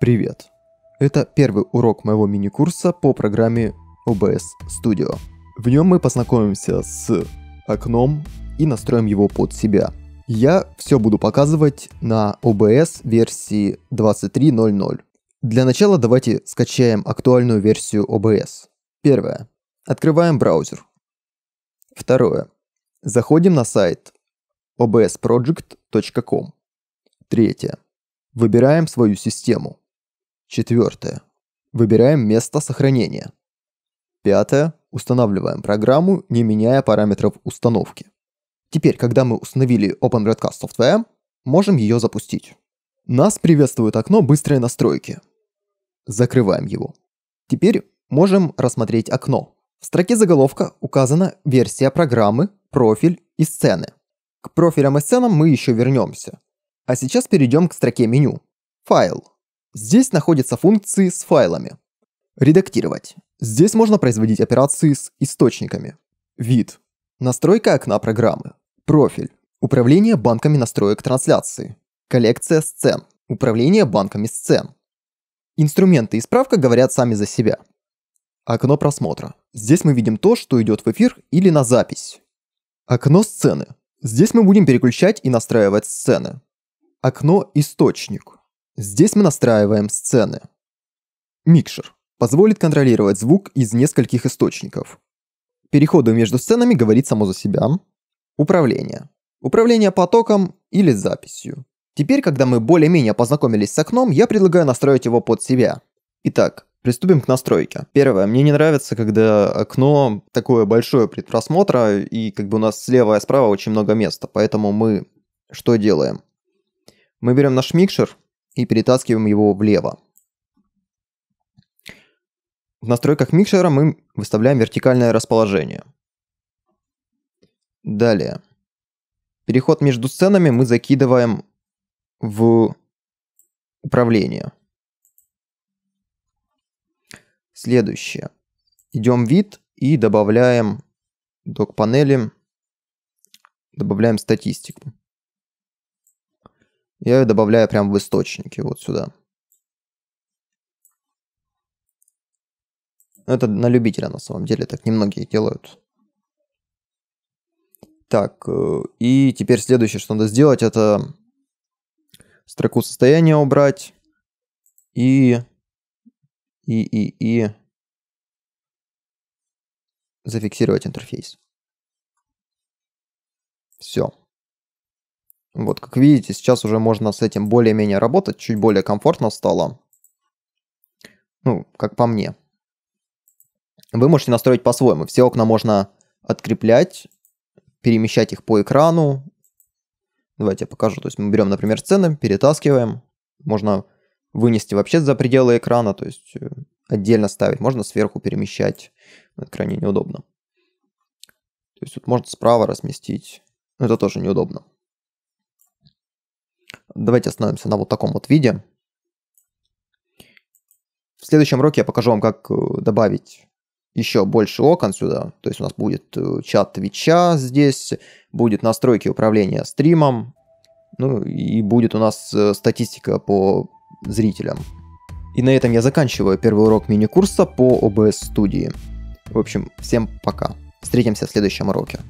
Привет! Это первый урок моего мини-курса по программе OBS Studio. В нем мы познакомимся с окном и настроим его под себя. Я все буду показывать на OBS версии 23.0.0. Для начала давайте скачаем актуальную версию OBS. Первое. Открываем браузер. Второе. Заходим на сайт obsproject.com. Третье. Выбираем свою систему. Четвертое. Выбираем место сохранения. Пятое. Устанавливаем программу, не меняя параметров установки. Теперь, когда мы установили Open Broadcast Software, можем ее запустить. Нас приветствует окно «Быстрые настройки». Закрываем его. Теперь можем рассмотреть окно. В строке заголовка указана версия программы, профиль и сцены. К профилям и сценам мы еще вернемся. А сейчас перейдем к строке меню. Файл. Здесь находятся функции с файлами. Редактировать. Здесь можно производить операции с источниками. Вид. Настройка окна программы. Профиль. Управление банками настроек трансляции. Коллекция сцен. Управление банками сцен. Инструменты и справка говорят сами за себя. Окно просмотра. Здесь мы видим то, что идет в эфир или на запись. Окно сцены. Здесь мы будем переключать и настраивать сцены. Окно источник. Здесь мы настраиваем сцены. Микшер позволит контролировать звук из нескольких источников. Переходы между сценами говорит само за себя. Управление. Управление потоком или записью. Теперь, когда мы более-менее познакомились с окном, я предлагаю настроить его под себя. Итак, приступим к настройке. Первое, мне не нравится, когда окно такое большое предпросмотра, и как бы у нас слева и справа очень много места, поэтому мы что делаем? Мы берем наш микшер, и перетаскиваем его влево. В настройках микшера мы выставляем вертикальное расположение. Далее. Переход между сценами мы закидываем в управление. Следующее. Идем в вид и добавляем док панели, добавляем статистику. Я ее добавляю прямо в источники, вот сюда. Ну, это на любителя на самом деле, так немногие делают. Так, э, и теперь следующее, что надо сделать, это строку состояния убрать и и и и зафиксировать интерфейс. Все. Вот, как видите, сейчас уже можно с этим более-менее работать, чуть более комфортно стало. Ну, как по мне. Вы можете настроить по-своему. Все окна можно откреплять, перемещать их по экрану. Давайте я покажу. То есть мы берем, например, сцены, перетаскиваем. Можно вынести вообще за пределы экрана, то есть э, отдельно ставить. Можно сверху перемещать. Это крайне неудобно. То есть вот можно справа разместить. это тоже неудобно. Давайте остановимся на вот таком вот виде. В следующем уроке я покажу вам, как э, добавить еще больше окон сюда. То есть у нас будет э, чат Твича здесь, будет настройки управления стримом, ну и будет у нас э, статистика по зрителям. И на этом я заканчиваю первый урок мини-курса по OBS студии. В общем, всем пока. Встретимся в следующем уроке.